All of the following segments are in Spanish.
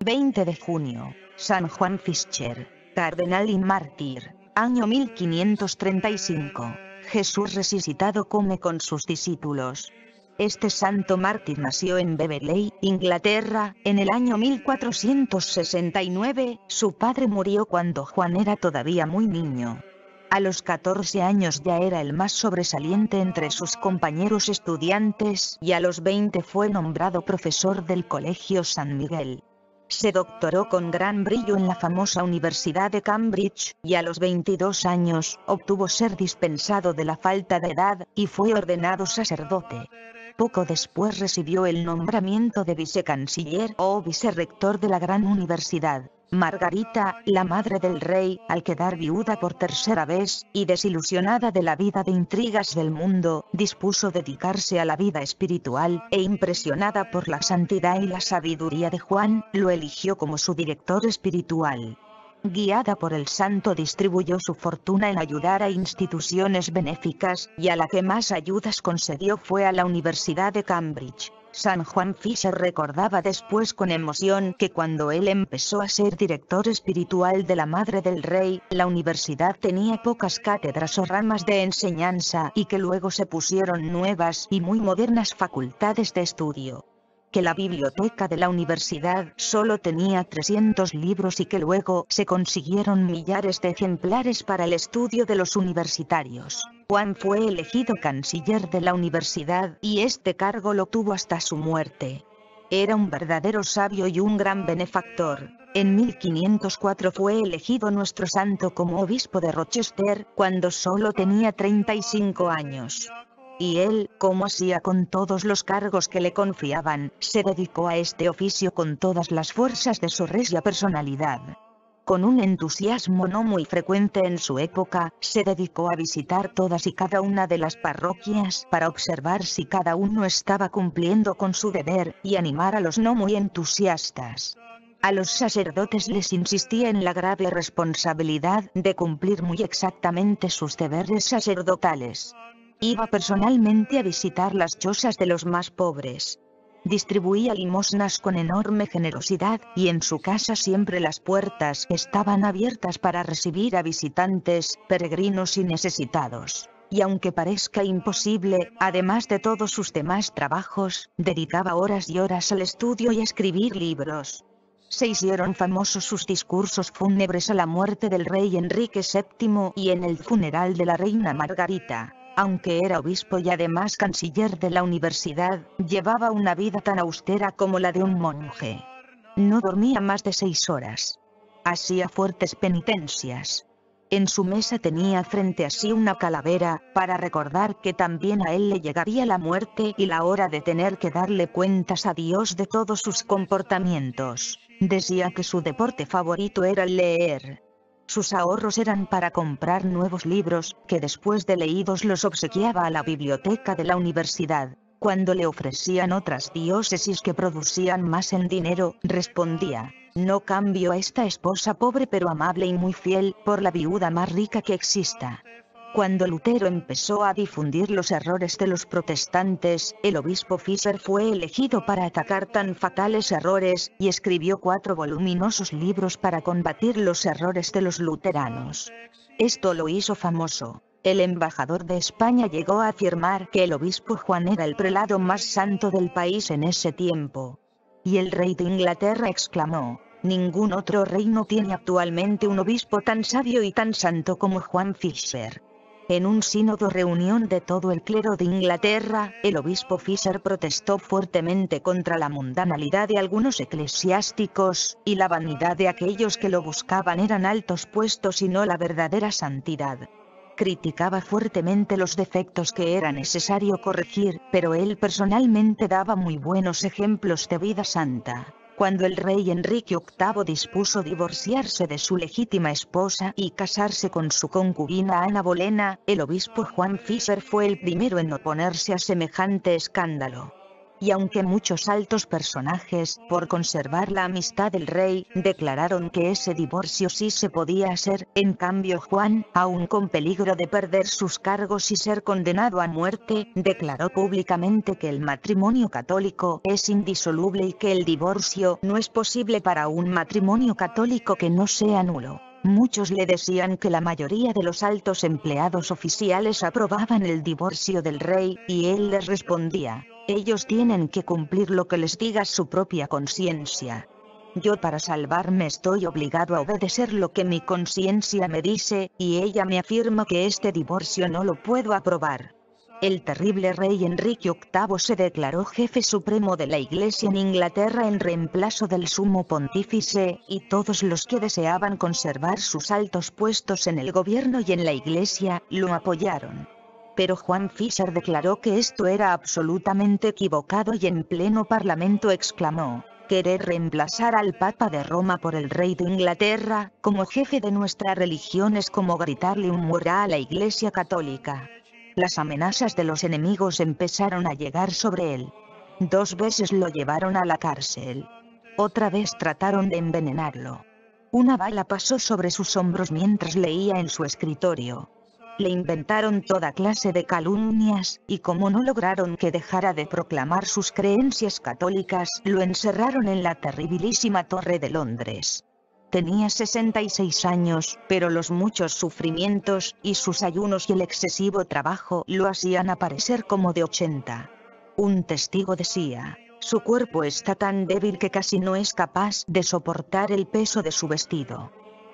20 de junio, San Juan Fischer, cardenal y mártir, año 1535. Jesús resucitado come con sus discípulos. Este santo mártir nació en Beverley, Inglaterra, en el año 1469, su padre murió cuando Juan era todavía muy niño. A los 14 años ya era el más sobresaliente entre sus compañeros estudiantes y a los 20 fue nombrado profesor del Colegio San Miguel. Se doctoró con gran brillo en la famosa Universidad de Cambridge, y a los 22 años, obtuvo ser dispensado de la falta de edad, y fue ordenado sacerdote. Poco después recibió el nombramiento de vicecanciller o vicerrector de la gran universidad. Margarita, la madre del rey, al quedar viuda por tercera vez, y desilusionada de la vida de intrigas del mundo, dispuso dedicarse a la vida espiritual, e impresionada por la santidad y la sabiduría de Juan, lo eligió como su director espiritual guiada por el santo distribuyó su fortuna en ayudar a instituciones benéficas, y a la que más ayudas concedió fue a la Universidad de Cambridge. San Juan Fischer recordaba después con emoción que cuando él empezó a ser director espiritual de la Madre del Rey, la universidad tenía pocas cátedras o ramas de enseñanza y que luego se pusieron nuevas y muy modernas facultades de estudio que la biblioteca de la universidad solo tenía 300 libros y que luego se consiguieron millares de ejemplares para el estudio de los universitarios. Juan fue elegido canciller de la universidad y este cargo lo tuvo hasta su muerte. Era un verdadero sabio y un gran benefactor. En 1504 fue elegido nuestro santo como obispo de Rochester, cuando solo tenía 35 años. Y él, como hacía con todos los cargos que le confiaban, se dedicó a este oficio con todas las fuerzas de su regia personalidad con un entusiasmo no muy frecuente en su época, se dedicó a visitar todas y cada una de las parroquias para observar si cada uno estaba cumpliendo con su deber, y animar a los no muy entusiastas. A los sacerdotes les insistía en la grave responsabilidad de cumplir muy exactamente sus deberes sacerdotales. Iba personalmente a visitar las chozas de los más pobres, distribuía limosnas con enorme generosidad, y en su casa siempre las puertas estaban abiertas para recibir a visitantes, peregrinos y necesitados y aunque parezca imposible, además de todos sus demás trabajos, dedicaba horas y horas al estudio y a escribir libros. Se hicieron famosos sus discursos fúnebres a la muerte del rey Enrique VII y en el funeral de la reina Margarita aunque era obispo y además canciller de la universidad, llevaba una vida tan austera como la de un monje. No dormía más de seis horas. Hacía fuertes penitencias. En su mesa tenía frente a sí una calavera, para recordar que también a él le llegaría la muerte y la hora de tener que darle cuentas a Dios de todos sus comportamientos. Decía que su deporte favorito era el leer, sus ahorros eran para comprar nuevos libros, que después de leídos los obsequiaba a la biblioteca de la universidad. Cuando le ofrecían otras diócesis que producían más en dinero, respondía, no cambio a esta esposa pobre pero amable y muy fiel, por la viuda más rica que exista. Cuando Lutero empezó a difundir los errores de los protestantes, el obispo Fischer fue elegido para atacar tan fatales errores, y escribió cuatro voluminosos libros para combatir los errores de los luteranos. Esto lo hizo famoso. El embajador de España llegó a afirmar que el obispo Juan era el prelado más santo del país en ese tiempo. Y el rey de Inglaterra exclamó, Ningún otro reino tiene actualmente un obispo tan sabio y tan santo como Juan Fischer». En un sínodo reunión de todo el clero de Inglaterra, el obispo Fisher protestó fuertemente contra la mundanalidad de algunos eclesiásticos, y la vanidad de aquellos que lo buscaban eran altos puestos y no la verdadera santidad criticaba fuertemente los defectos que era necesario corregir, pero él personalmente daba muy buenos ejemplos de vida santa. Cuando el rey Enrique VIII dispuso divorciarse de su legítima esposa y casarse con su concubina Ana Bolena, el obispo Juan Fischer fue el primero en oponerse a semejante escándalo y aunque muchos altos personajes, por conservar la amistad del rey, declararon que ese divorcio sí se podía hacer, en cambio Juan, aun con peligro de perder sus cargos y ser condenado a muerte, declaró públicamente que el matrimonio católico es indisoluble y que el divorcio no es posible para un matrimonio católico que no sea nulo. Muchos le decían que la mayoría de los altos empleados oficiales aprobaban el divorcio del rey, y él les respondía, ellos tienen que cumplir lo que les diga su propia conciencia. Yo para salvarme estoy obligado a obedecer lo que mi conciencia me dice, y ella me afirma que este divorcio no lo puedo aprobar. El terrible rey Enrique VIII se declaró jefe supremo de la Iglesia en Inglaterra en reemplazo del sumo pontífice, y todos los que deseaban conservar sus altos puestos en el gobierno y en la Iglesia, lo apoyaron pero Juan Fischer declaró que esto era absolutamente equivocado y en pleno parlamento exclamó, querer reemplazar al Papa de Roma por el Rey de Inglaterra, como jefe de nuestra religión es como gritarle un muera a la Iglesia Católica. Las amenazas de los enemigos empezaron a llegar sobre él. Dos veces lo llevaron a la cárcel. Otra vez trataron de envenenarlo. Una bala pasó sobre sus hombros mientras leía en su escritorio. Le inventaron toda clase de calumnias, y como no lograron que dejara de proclamar sus creencias católicas, lo encerraron en la terribilísima Torre de Londres. Tenía 66 años, pero los muchos sufrimientos, y sus ayunos y el excesivo trabajo lo hacían aparecer como de 80. Un testigo decía, su cuerpo está tan débil que casi no es capaz de soportar el peso de su vestido.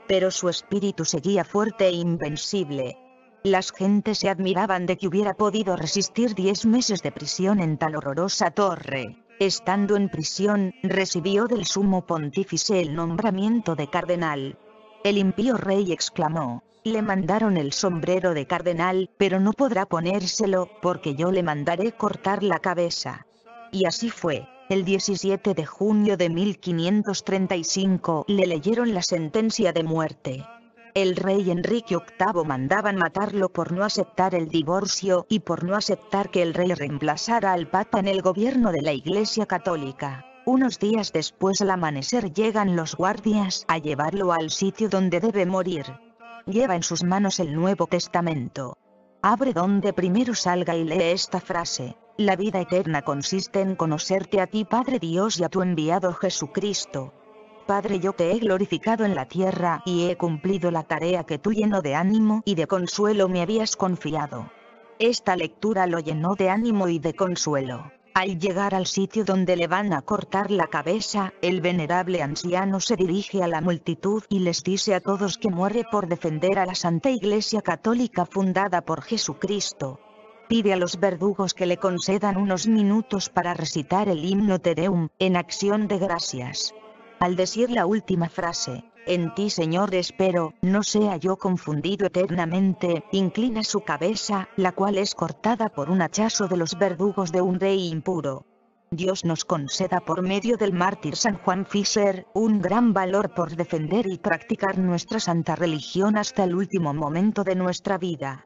Pero su espíritu seguía fuerte e invencible, las gentes se admiraban de que hubiera podido resistir diez meses de prisión en tal horrorosa torre. Estando en prisión, recibió del sumo pontífice el nombramiento de cardenal. El impío rey exclamó, le mandaron el sombrero de cardenal, pero no podrá ponérselo, porque yo le mandaré cortar la cabeza. Y así fue. El 17 de junio de 1535 le leyeron la sentencia de muerte el rey Enrique VIII mandaban matarlo por no aceptar el divorcio y por no aceptar que el rey reemplazara al papa en el gobierno de la Iglesia Católica. Unos días después al amanecer llegan los guardias a llevarlo al sitio donde debe morir. Lleva en sus manos el Nuevo Testamento. Abre donde primero salga y lee esta frase. La vida eterna consiste en conocerte a ti Padre Dios y a tu enviado Jesucristo. Padre yo te he glorificado en la tierra y he cumplido la tarea que tú lleno de ánimo y de consuelo me habías confiado. Esta lectura lo llenó de ánimo y de consuelo. Al llegar al sitio donde le van a cortar la cabeza, el venerable anciano se dirige a la multitud y les dice a todos que muere por defender a la Santa Iglesia Católica fundada por Jesucristo. Pide a los verdugos que le concedan unos minutos para recitar el himno Tereum, en acción de gracias. Al decir la última frase, en ti Señor espero, no sea yo confundido eternamente, inclina su cabeza, la cual es cortada por un hachazo de los verdugos de un rey impuro. Dios nos conceda por medio del mártir San Juan Fischer un gran valor por defender y practicar nuestra santa religión hasta el último momento de nuestra vida.